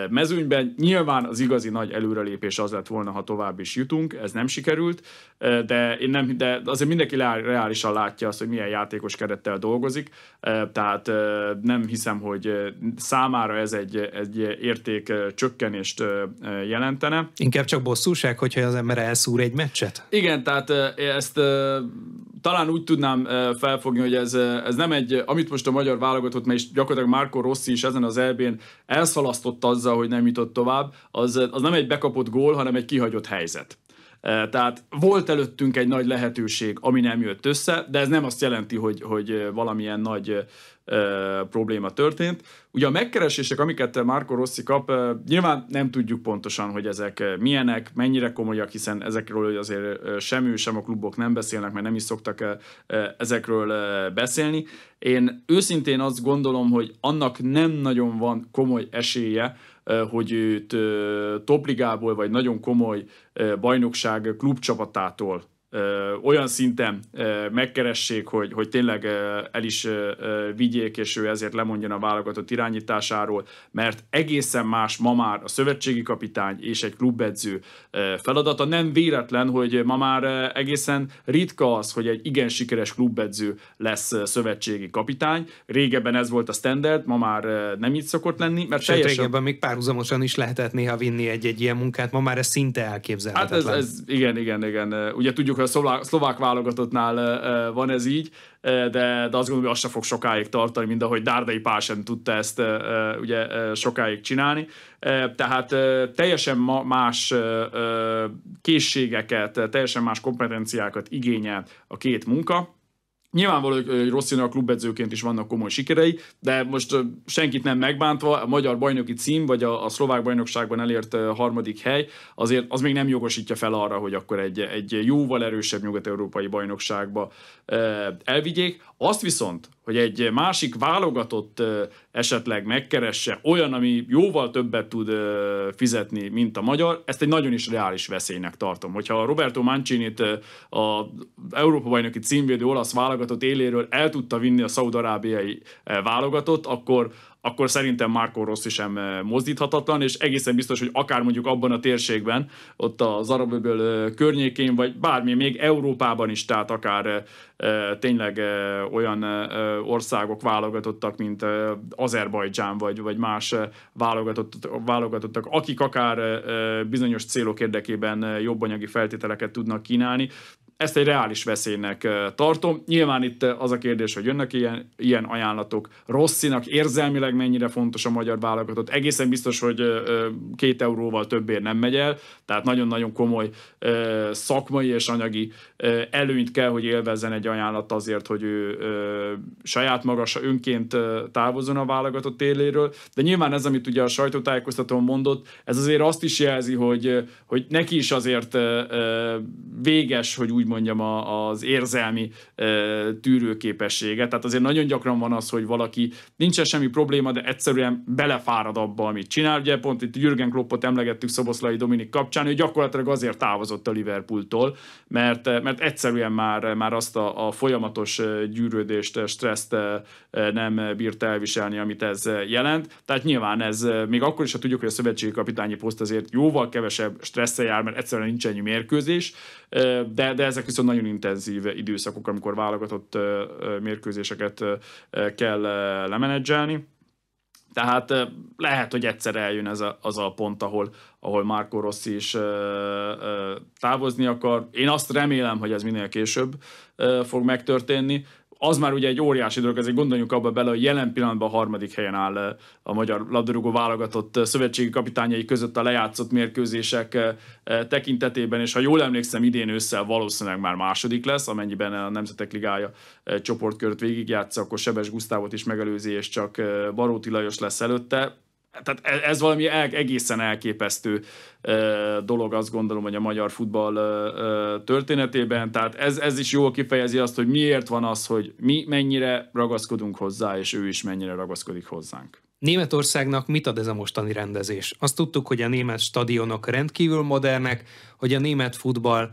B: mezőnyben. Nyilván az igazi nagy előrelépés az lett volna, ha tovább is jutunk, ez nem sikerült, de, én nem, de azért mindenki reálisan látja azt, hogy milyen játékos kerettel dolgozik, tehát nem hiszem, hogy számára ez egy, egy érték csökkenést jelentene.
A: Inkább csak bosszúság, hogyha az ember elszúr egy meccset?
B: Igen, tehát ezt talán úgy tudnám felfogni, hogy ez, ez nem egy, amit most a magyar válogatott, mert is gyakorlatilag Márko Rossi is ezen az elbén elszalasztott azzal, hogy nem jutott tovább, az, az nem egy bekapott gól, hanem egy kihagyott helyzet. Tehát volt előttünk egy nagy lehetőség, ami nem jött össze, de ez nem azt jelenti, hogy, hogy valamilyen nagy ö, probléma történt. Ugye a megkeresések, amiket Marco Rossi kap, ö, nyilván nem tudjuk pontosan, hogy ezek milyenek, mennyire komolyak, hiszen ezekről azért sem ő, sem a klubok nem beszélnek, mert nem is szoktak ö, ezekről ö, beszélni. Én őszintén azt gondolom, hogy annak nem nagyon van komoly esélye, hogy őt topligából vagy nagyon komoly bajnokság klubcsapatától olyan szinten megkeressék, hogy, hogy tényleg el is vigyék, és ő ezért lemondjon a válogatott irányításáról, mert egészen más ma már a szövetségi kapitány és egy klubedző feladata. Nem véletlen, hogy ma már egészen ritka az, hogy egy igen sikeres klubedző lesz szövetségi kapitány. Régebben ez volt a standard, ma már nem így szokott lenni, mert Sőt, teljesen... régebben
A: még párhuzamosan is lehetett néha vinni egy-egy ilyen munkát, ma már ez szinte elképzelhetetlen. Hát ez, ez
B: igen, igen, igen. Ugye tudjuk, a szlovák, szlovák válogatottnál van ez így, de, de azt gondolom, hogy azt se fog sokáig tartani, mint ahogy Dárdai sem tudta ezt ugye sokáig csinálni. Tehát teljesen más készségeket, teljesen más kompetenciákat igényel a két munka, Nyilvánvaló, hogy a klubedzőként is vannak komoly sikerei, de most senkit nem megbántva, a magyar bajnoki cím, vagy a, a szlovák bajnokságban elért harmadik hely, azért az még nem jogosítja fel arra, hogy akkor egy, egy jóval erősebb nyugat-európai bajnokságba elvigyék. Azt viszont, hogy egy másik válogatott esetleg megkeresse olyan, ami jóval többet tud fizetni, mint a magyar, ezt egy nagyon is reális veszélynek tartom. Hogyha Roberto mancini az Európa-bajnoki címvédő olasz válogatott éléről el tudta vinni a szaudarábiai válogatott, akkor akkor szerintem Marco Rossi sem eh, mozdíthatatlan, és egészen biztos, hogy akár mondjuk abban a térségben, ott az araböböl eh, környékén, vagy bármi, még Európában is, tehát akár eh, tényleg olyan országok válogatottak, mint Azerbajdzsán, vagy, vagy más válogatott, válogatottak, akik akár bizonyos célok érdekében jobb anyagi feltételeket tudnak kínálni. Ezt egy reális veszélynek tartom. Nyilván itt az a kérdés, hogy jönnek ilyen, ilyen ajánlatok. Rosszinak érzelmileg mennyire fontos a magyar válogatott. Egészen biztos, hogy két euróval többért nem megy el, tehát nagyon-nagyon komoly szakmai és anyagi előnyt kell, hogy élvezzen egy ajánlat azért, hogy ő saját magas önként távozon a válogatott éléről. De nyilván ez, amit ugye a sajtótájékoztatón mondott, ez azért azt is jelzi, hogy, hogy neki is azért véges, hogy úgy mondjam, a, az érzelmi e, tűrőképessége. Tehát azért nagyon gyakran van az, hogy valaki nincsen semmi probléma, de egyszerűen belefárad abba, amit csinál. Ugye pont itt Jürgen Kloppot emlegettük Szoboszlai Dominik kapcsán, hogy gyakorlatilag azért távozott a Liverpooltól, mert, mert egyszerűen már, már azt a, a folyamatos gyűrődést, stresszt nem bírta elviselni, amit ez jelent. Tehát nyilván ez még akkor is, ha tudjuk, hogy a szövetségi kapitányi poszt azért jóval kevesebb stresszel jár, mert egyszerűen nincs ennyi mérkőzés, de, de ezek ezek viszont nagyon intenzív időszakok, amikor válogatott mérkőzéseket kell lemenedzselni. Tehát lehet, hogy egyszer eljön ez a, az a pont, ahol, ahol Marco Rossi is ö, ö, távozni akar. Én azt remélem, hogy ez minél később ö, fog megtörténni, az már ugye egy óriási dolog, ezért gondoljunk abba bele, hogy jelen pillanatban a harmadik helyen áll eh, a magyar labdarúgó válogatott eh, szövetségi kapitányai között a lejátszott mérkőzések eh, tekintetében, és ha jól emlékszem, idén össze valószínűleg már második lesz, amennyiben a Nemzetek Ligája csoportkört végigjátsza, akkor Sebes Gusztávot is megelőzi, és csak Baróti Lajos lesz előtte tehát e, ez valami egészen elképesztő dolog, azt gondolom, hogy a magyar futball történetében. Tehát ez, ez is jól kifejezi azt, hogy miért van az, hogy mi mennyire ragaszkodunk hozzá, és ő is mennyire ragaszkodik hozzánk.
A: Németországnak mit ad ez a mostani rendezés? Azt tudtuk, hogy a német stadionok rendkívül modernek, hogy a német futball,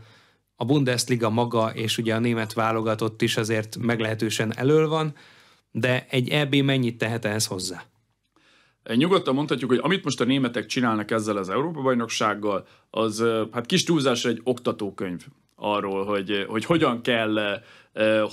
A: a Bundesliga maga és ugye a német válogatott is azért meglehetősen elől van, de egy EB mennyit tehet ehhez hozzá? Nyugodtan
B: mondhatjuk, hogy amit most a németek csinálnak ezzel az Európa-bajnoksággal, az hát kis túlzásra egy oktatókönyv arról, hogy, hogy hogyan kell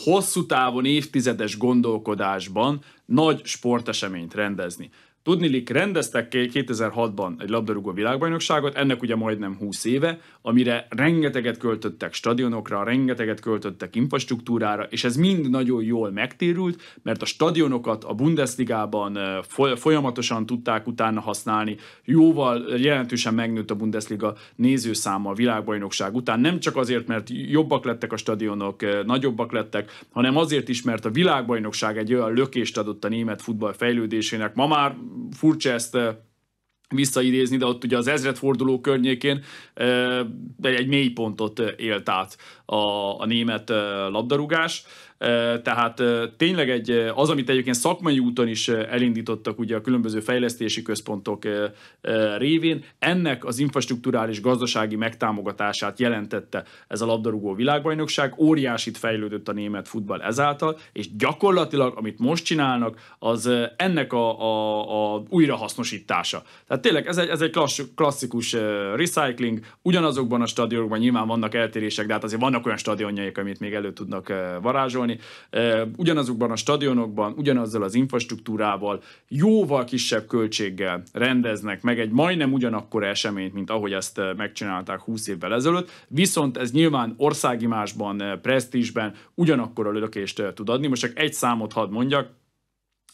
B: hosszú távon, évtizedes gondolkodásban nagy sporteseményt rendezni. Tudnilik rendeztek 2006-ban egy labdarúgó világbajnokságot, ennek ugye majdnem 20 éve, amire rengeteget költöttek stadionokra, rengeteget költöttek infrastruktúrára, és ez mind nagyon jól megtérült, mert a stadionokat a Bundesligában folyamatosan tudták utána használni, jóval jelentősen megnőtt a Bundesliga nézőszáma a világbajnokság után, nem csak azért, mert jobbak lettek a stadionok, nagyobbak lettek, hanem azért is, mert a világbajnokság egy olyan lökést adott a német futball fejlődésének, ma már furcsa ezt visszaidézni, de ott ugye az ezredforduló környékén egy mély pontot élt át a, a német labdarúgás. Tehát tényleg egy, az, amit egyébként szakmai úton is elindítottak ugye a különböző fejlesztési központok révén, ennek az infrastruktúrális gazdasági megtámogatását jelentette ez a labdarúgó világbajnokság. Óriásit fejlődött a német futball ezáltal, és gyakorlatilag, amit most csinálnak, az ennek a, a, a újrahasznosítása. Tehát tényleg ez egy, ez egy klassz, klasszikus recycling, ugyanazokban a stadionokban nyilván vannak eltérések, de hát azért vannak olyan stadionjaik, amit még elő tudnak varázsolni, vásárolni, ugyanazokban a stadionokban, ugyanazzal az infrastruktúrával, jóval kisebb költséggel rendeznek meg egy majdnem ugyanakkor eseményt, mint ahogy ezt megcsinálták 20 évvel ezelőtt, viszont ez nyilván országimásban, presztízsben ugyanakkor a lökést tud adni. Most csak egy számot hadd mondjak,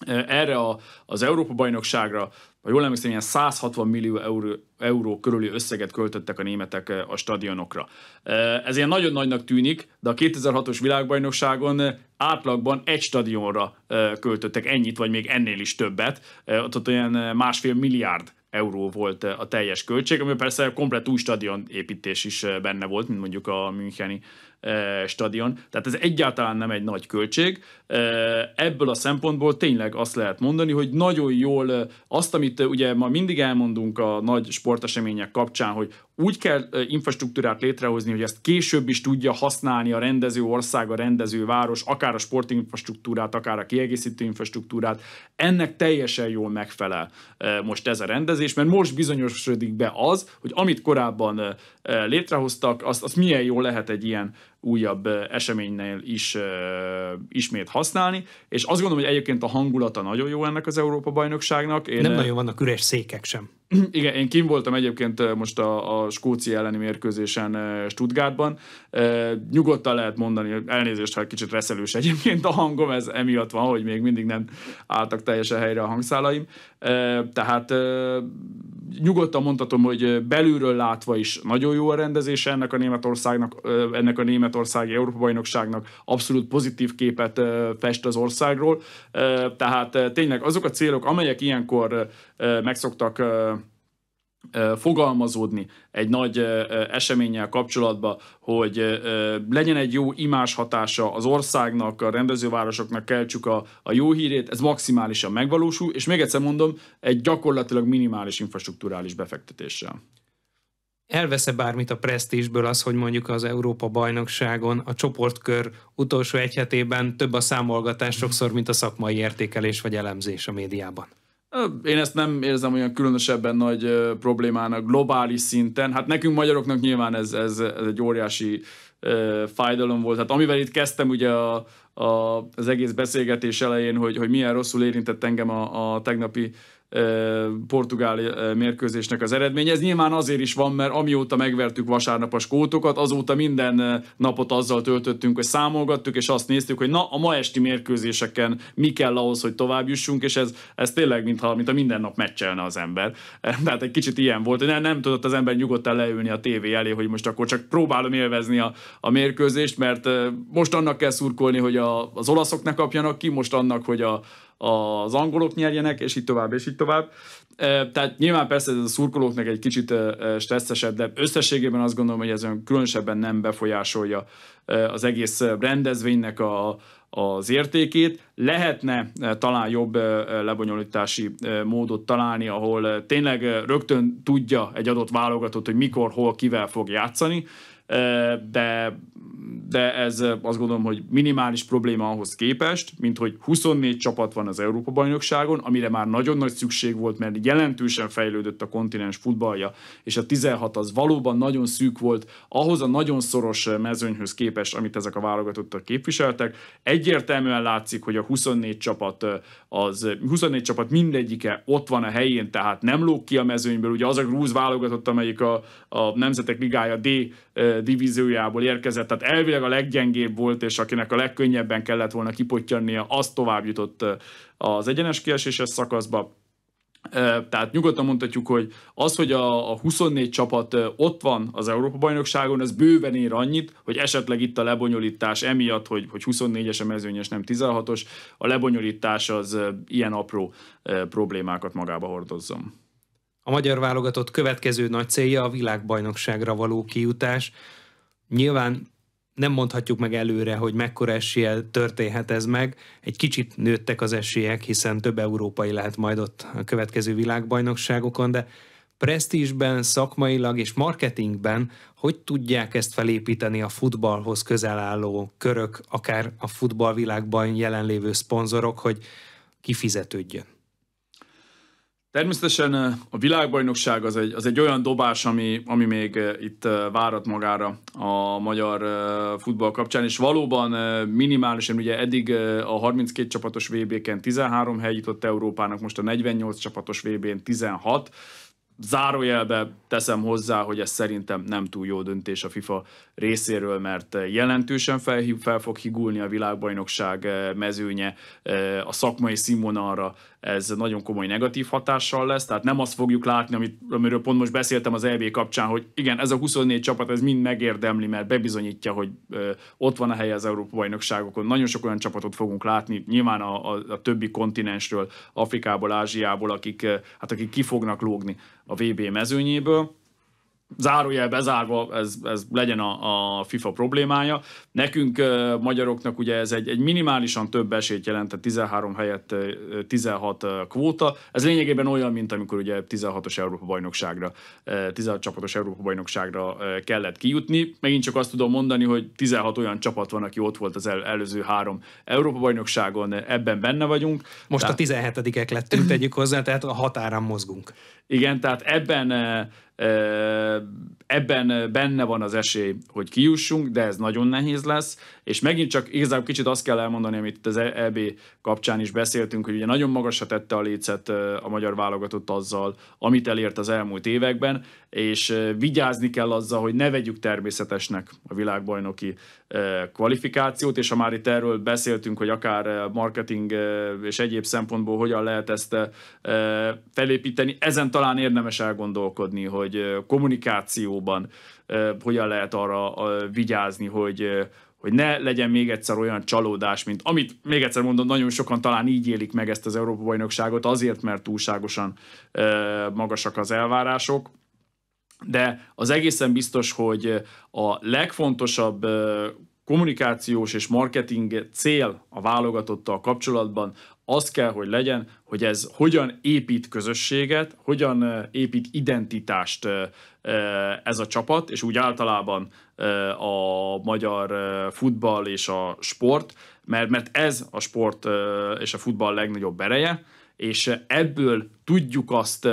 B: erre a, az Európa-bajnokságra, ha jól emlékszem, ilyen 160 millió euró, euró körüli összeget költöttek a németek a stadionokra. Ez ilyen nagyon nagynak tűnik, de a 2006-os világbajnokságon átlagban egy stadionra költöttek ennyit, vagy még ennél is többet. Ott, ott olyan másfél milliárd euró volt a teljes költség, ami persze komplet új stadion építés is benne volt, mint mondjuk a Müncheni stadion. Tehát ez egyáltalán nem egy nagy költség. Ebből a szempontból tényleg azt lehet mondani, hogy nagyon jól azt, amit ugye ma mindig elmondunk a nagy sportesemények kapcsán, hogy úgy kell infrastruktúrát létrehozni, hogy ezt később is tudja használni a rendező ország, a rendező város, akár a sportinfrastruktúrát, akár a kiegészítő infrastruktúrát. Ennek teljesen jól megfelel most ez a rendezés, mert most bizonyosodik be az, hogy amit korábban létrehoztak, azt, azt milyen jól lehet egy ilyen újabb eseménynél is uh, ismét használni, és azt gondolom, hogy egyébként a hangulata nagyon jó ennek az Európa-bajnokságnak. Én, nem nagyon
A: vannak üres székek sem.
B: igen, én kim voltam egyébként most a, a skóci elleni mérkőzésen Stuttgartban. Nyugodtan lehet mondani, elnézést, ha egy kicsit reszelős egyébként a hangom, ez emiatt van, hogy még mindig nem álltak teljesen helyre a hangszálaim. Tehát nyugodtan mondhatom, hogy belülről látva is nagyon jó a rendezése ennek a Németországnak, ennek a Németországi Európa-bajnokságnak abszolút pozitív képet fest az országról. Tehát tényleg azok a célok, amelyek ilyenkor megszoktak fogalmazódni egy nagy eseménnyel kapcsolatban, hogy legyen egy jó imás hatása az országnak, a rendezővárosoknak keltsük a, a jó hírét, ez maximálisan megvalósul, és még egyszer mondom, egy gyakorlatilag minimális infrastruktúrális befektetéssel
A: elvesze bármit a presztízsből az, hogy mondjuk az Európa bajnokságon a csoportkör utolsó egyhetében több a számolgatás sokszor, mint a szakmai értékelés vagy elemzés a médiában?
B: Én ezt nem érzem olyan különösebben nagy problémának globális szinten. Hát nekünk magyaroknak nyilván ez, ez, ez egy óriási fájdalom volt. Hát amivel itt kezdtem ugye a, a, az egész beszélgetés elején, hogy, hogy milyen rosszul érintett engem a, a tegnapi portugál mérkőzésnek az eredménye. Ez nyilván azért is van, mert amióta megvertük vasárnap a skótokat, azóta minden napot azzal töltöttünk, hogy számolgattuk, és azt néztük, hogy na, a ma esti mérkőzéseken mi kell ahhoz, hogy tovább jussunk, és ez, ez tényleg mintha, a minden nap meccselne az ember. Tehát egy kicsit ilyen volt, hogy nem, nem tudott az ember nyugodtan leülni a tévé elé, hogy most akkor csak próbálom élvezni a, a mérkőzést, mert most annak kell szurkolni, hogy a, az olaszok ne kapjanak ki, most annak, hogy a, az angolok nyerjenek, és így tovább, és így tovább. Tehát nyilván persze ez a szurkolóknak egy kicsit stresszesebb, de összességében azt gondolom, hogy ez különösebben nem befolyásolja az egész rendezvénynek a, az értékét. Lehetne talán jobb lebonyolítási módot találni, ahol tényleg rögtön tudja egy adott válogatott, hogy mikor, hol, kivel fog játszani, de, de ez azt gondolom, hogy minimális probléma ahhoz képest, mint hogy 24 csapat van az Európa-bajnokságon, amire már nagyon nagy szükség volt, mert jelentősen fejlődött a kontinens futballja, és a 16 az valóban nagyon szűk volt ahhoz a nagyon szoros mezőnyhöz képest, amit ezek a válogatottak képviseltek. Egyértelműen látszik, hogy a 24 csapat az 24 csapat mindegyike ott van a helyén, tehát nem lóg ki a mezőnyből. Ugye az a grúz válogatott, amelyik a, a Nemzetek Ligája D divíziójából érkezett, tehát elvileg a leggyengébb volt, és akinek a legkönnyebben kellett volna kipottyannia, az tovább jutott az egyenes kieséses szakaszba. Tehát nyugodtan mondhatjuk, hogy az, hogy a 24 csapat ott van az Európa-bajnokságon, ez bőven ér annyit, hogy esetleg itt a lebonyolítás emiatt, hogy, hogy 24-es a mezőnyes, nem 16-os, a lebonyolítás az ilyen apró problémákat magába hordozzon.
A: A magyar válogatott következő nagy célja a világbajnokságra való kijutás. Nyilván nem mondhatjuk meg előre, hogy mekkora eséllyel történhet ez meg. Egy kicsit nőttek az esélyek, hiszen több európai lehet majd ott a következő világbajnokságokon, de presztízsben, szakmailag és marketingben hogy tudják ezt felépíteni a futballhoz közel álló körök, akár a futballvilágban jelenlévő szponzorok, hogy kifizetődjön?
B: Természetesen eh, a világbajnokság az egy, az egy olyan dobás, ami, ami még eh, itt eh, várat magára a magyar futball kapcsán, és valóban minimálisan, ugye eddig a 32 csapatos VB-ken 13 hely jutott Európának, most a 48 csapatos VB-n 16, Zárójelbe teszem hozzá, hogy ez szerintem nem túl jó döntés a FIFA részéről, mert jelentősen fel, fel fog higulni a világbajnokság mezőnye, a szakmai színvonalra ez nagyon komoly negatív hatással lesz, tehát nem azt fogjuk látni, amit, amiről pont most beszéltem az EB kapcsán, hogy igen, ez a 24 csapat, ez mind megérdemli, mert bebizonyítja, hogy ö, ott van a helye az Európa-bajnokságokon. Nagyon sok olyan csapatot fogunk látni, nyilván a, a, a többi kontinensről, Afrikából, Ázsiából, akik, hát akik ki fognak lógni a VB mezőnyéből zárójel bezárva, ez, ez legyen a, a FIFA problémája. Nekünk, magyaroknak ugye ez egy, egy minimálisan több esélyt a 13 helyett 16 kvóta. Ez lényegében olyan, mint amikor ugye 16-os Európa-bajnokságra, 16 csapatos Európa-bajnokságra kellett kijutni. Megint csak azt tudom mondani, hogy 16 olyan csapat van, aki ott volt az el, előző három Európa-bajnokságon, ebben benne vagyunk. Most tehát... a 17-ek lettünk, tegyük hozzá, tehát a határán mozgunk. Igen, tehát ebben Ebben benne van az esély, hogy kijussunk, de ez nagyon nehéz lesz, és megint csak igazából kicsit azt kell elmondani, amit itt az EB kapcsán is beszéltünk, hogy ugye nagyon magasra tette a lécet a magyar válogatott azzal, amit elért az elmúlt években, és vigyázni kell azzal, hogy ne vegyük természetesnek a világbajnoki kvalifikációt, és ha már itt erről beszéltünk, hogy akár marketing és egyéb szempontból hogyan lehet ezt felépíteni, ezen talán érdemes elgondolkodni, hogy kommunikációban hogyan lehet arra vigyázni, hogy hogy ne legyen még egyszer olyan csalódás, mint amit még egyszer mondom, nagyon sokan talán így élik meg ezt az Európa-bajnokságot, azért, mert túlságosan magasak az elvárások de az egészen biztos, hogy a legfontosabb kommunikációs és marketing cél a válogatottal kapcsolatban az kell, hogy legyen, hogy ez hogyan épít közösséget, hogyan épít identitást ez a csapat, és úgy általában a magyar futball és a sport, mert, mert ez a sport és a futball legnagyobb ereje, és ebből tudjuk azt,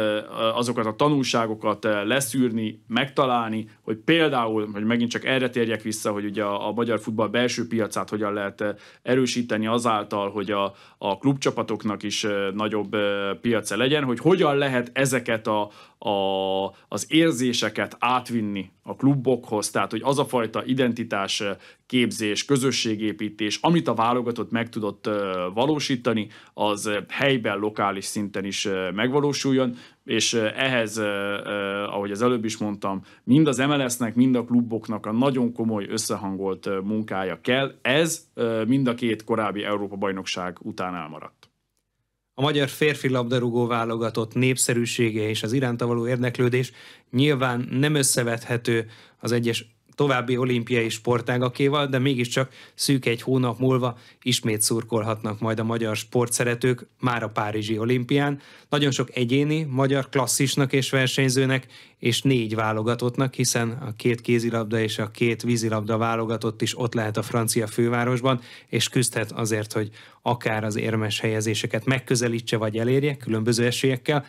B: azokat a tanulságokat leszűrni, megtalálni, hogy például, hogy megint csak erre térjek vissza, hogy ugye a, a magyar futball belső piacát hogyan lehet erősíteni azáltal, hogy a, a klubcsapatoknak is nagyobb piaca legyen, hogy hogyan lehet ezeket a, a, az érzéseket átvinni a klubokhoz, tehát hogy az a fajta identitás képzés, közösségépítés, amit a válogatott meg tudott valósítani, az helyben, lokális szinten is megvalósuljon, és ehhez, ahogy az előbb is mondtam, mind az MLS-nek, mind a kluboknak a nagyon komoly összehangolt munkája kell. Ez mind a két korábbi Európa-bajnokság
A: után elmaradt. A magyar férfi labdarúgó válogatott népszerűsége és az iránta való érdeklődés nyilván nem összevethető az egyes további olimpiai sportágakéval, de mégiscsak szűk egy hónap múlva ismét szurkolhatnak majd a magyar sportszeretők már a Párizsi olimpián. Nagyon sok egyéni magyar klasszisnak és versenyzőnek, és négy válogatottnak, hiszen a két kézilabda és a két vízilabda válogatott is ott lehet a francia fővárosban, és küzdhet azért, hogy akár az érmes helyezéseket megközelítse vagy elérje különböző esélyekkel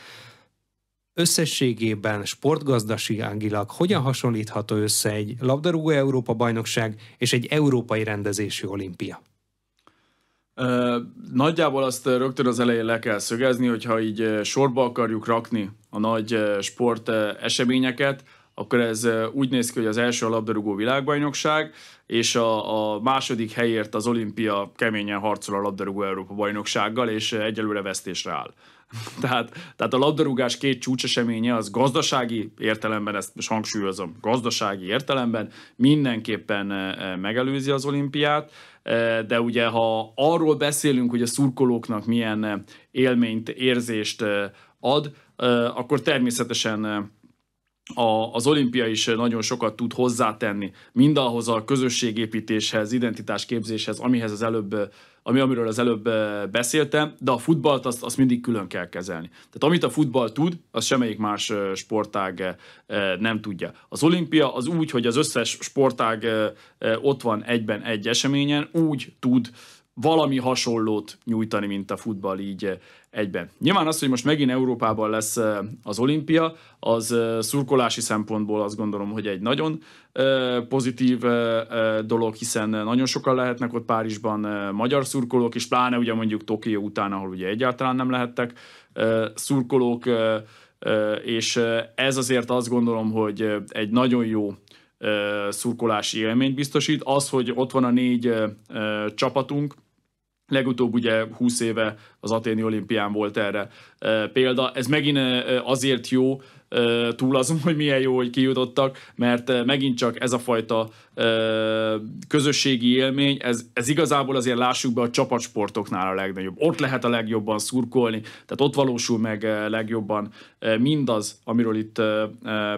A: összességében sportgazdaságilag hogyan hasonlítható össze egy labdarúgó Európa bajnokság és egy európai rendezésű olimpia?
B: Nagyjából azt rögtön az elején le kell szögezni, hogyha így sorba akarjuk rakni a nagy sport eseményeket, akkor ez úgy néz ki, hogy az első a labdarúgó világbajnokság, és a, a második helyért az olimpia keményen harcol a labdarúgó Európa bajnoksággal, és egyelőre vesztésre áll. Tehát, tehát a labdarúgás két csúcseseménye az gazdasági értelemben, ezt most hangsúlyozom, gazdasági értelemben mindenképpen e, e, megelőzi az olimpiát, e, de ugye ha arról beszélünk, hogy a szurkolóknak milyen élményt, érzést ad, akkor természetesen a, az olimpia is nagyon sokat tud hozzátenni, mindahhoz a közösségépítéshez, identitásképzéshez, amihez az előbb, ami, amiről az előbb eh, beszéltem, de a futballt azt, azt mindig külön kell kezelni. Tehát amit a futball tud, az semmelyik más eh, sportág eh, nem tudja. Az olimpia az úgy, hogy az összes sportág ott van egyben egy eseményen, úgy tud valami hasonlót nyújtani, mint a futball így eh, egyben. Nyilván az, hogy most megint Európában lesz eh, az olimpia, az eh, szurkolási szempontból azt gondolom, hogy egy nagyon pozitív dolog, hiszen nagyon sokan lehetnek ott Párizsban magyar szurkolók, és pláne ugye mondjuk Tokió után, ahol ugye egyáltalán nem lehettek szurkolók, és ez azért azt gondolom, hogy egy nagyon jó szurkolási élményt biztosít. Az, hogy ott van a négy csapatunk, Legutóbb ugye 20 éve az aténi olimpián volt erre példa. Ez megint azért jó, túl azon, hogy milyen jó, hogy kijutottak, mert megint csak ez a fajta közösségi élmény, ez, ez igazából azért lássuk be a csapatsportoknál a legnagyobb. Ott lehet a legjobban szurkolni, tehát ott valósul meg legjobban mindaz, amiről itt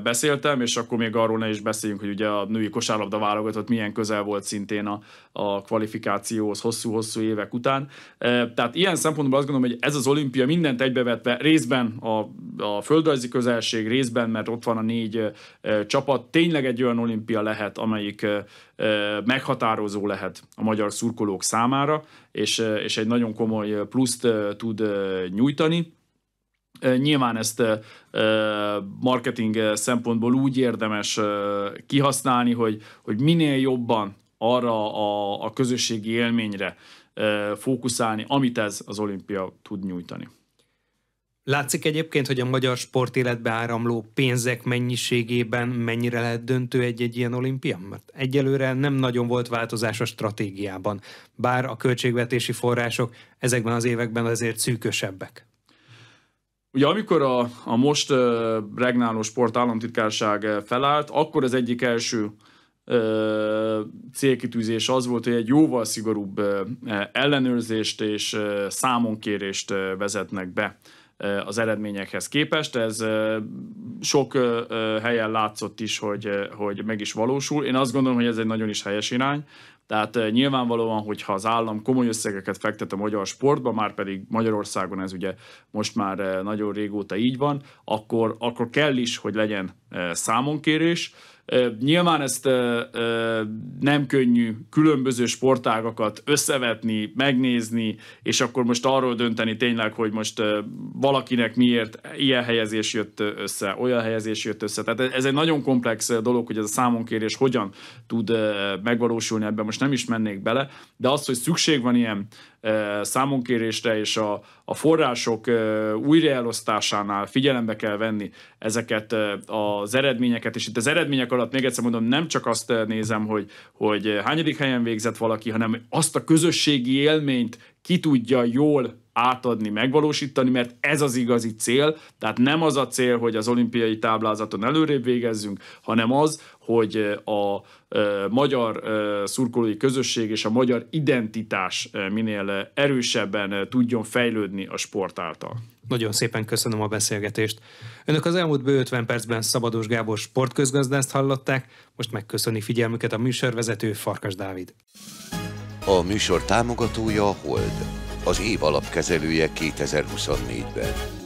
B: beszéltem, és akkor még arról ne is beszéljünk, hogy ugye a női kosárlabda válogatott milyen közel volt szintén a, a kvalifikációhoz hosszú-hosszú évek után. Tehát ilyen szempontból szempontból azt gondolom, hogy ez az olimpia mindent egybevetve részben a, a földrajzi közelség, részben, mert ott van a négy e, csapat, tényleg egy olyan olimpia lehet, amelyik e, meghatározó lehet a magyar szurkolók számára, és, és egy nagyon komoly pluszt e, tud nyújtani. Nyilván ezt marketing szempontból úgy érdemes kihasználni, hogy, hogy minél jobban arra a, a közösségi élményre fókuszálni, amit ez az olimpia tud nyújtani.
A: Látszik egyébként, hogy a magyar sportéletbe áramló pénzek mennyiségében mennyire lehet döntő egy-egy ilyen olimpia? Mert egyelőre nem nagyon volt változás a stratégiában, bár a költségvetési források ezekben az években azért szűkösebbek.
B: Ugye amikor a, a most regnáló sportállamtitkárság felállt, akkor az egyik első célkitűzés az volt, hogy egy jóval szigorúbb ellenőrzést és számonkérést vezetnek be az eredményekhez képest. Ez sok helyen látszott is, hogy, hogy meg is valósul. Én azt gondolom, hogy ez egy nagyon is helyes irány. Tehát nyilvánvalóan, hogyha az állam komoly összegeket fektet a magyar sportba, már pedig Magyarországon ez ugye most már nagyon régóta így van, akkor, akkor kell is, hogy legyen számonkérés Nyilván ezt nem könnyű különböző sportágakat összevetni, megnézni, és akkor most arról dönteni tényleg, hogy most valakinek miért ilyen helyezés jött össze, olyan helyezés jött össze. Tehát e-, ez egy nagyon komplex dolog, hogy ez a számonkérés hogyan tud megvalósulni, ebben most nem is mennék bele, de az, hogy szükség van ilyen számunkérésre és a, a források újraelosztásánál figyelembe kell venni ezeket az eredményeket, és itt az eredmények alatt még egyszer mondom, nem csak azt nézem, hogy, hogy hányadik helyen végzett valaki, hanem azt a közösségi élményt ki tudja jól átadni, megvalósítani, mert ez az igazi cél, tehát nem az a cél, hogy az olimpiai táblázaton előrébb végezzünk, hanem az, hogy eh, a eh, magyar eh, szurkolói közösség és a magyar identitás minél erősebben tudjon fejlődni a sport által.
A: Nagyon szépen köszönöm a beszélgetést. Önök az elmúlt bő 50 percben Szabados Gábor sportközgazdást hallották, most megköszöni figyelmüket a műsorvezető Farkas Dávid. A műsor támogatója a Hold az év alapkezelője 2024-ben.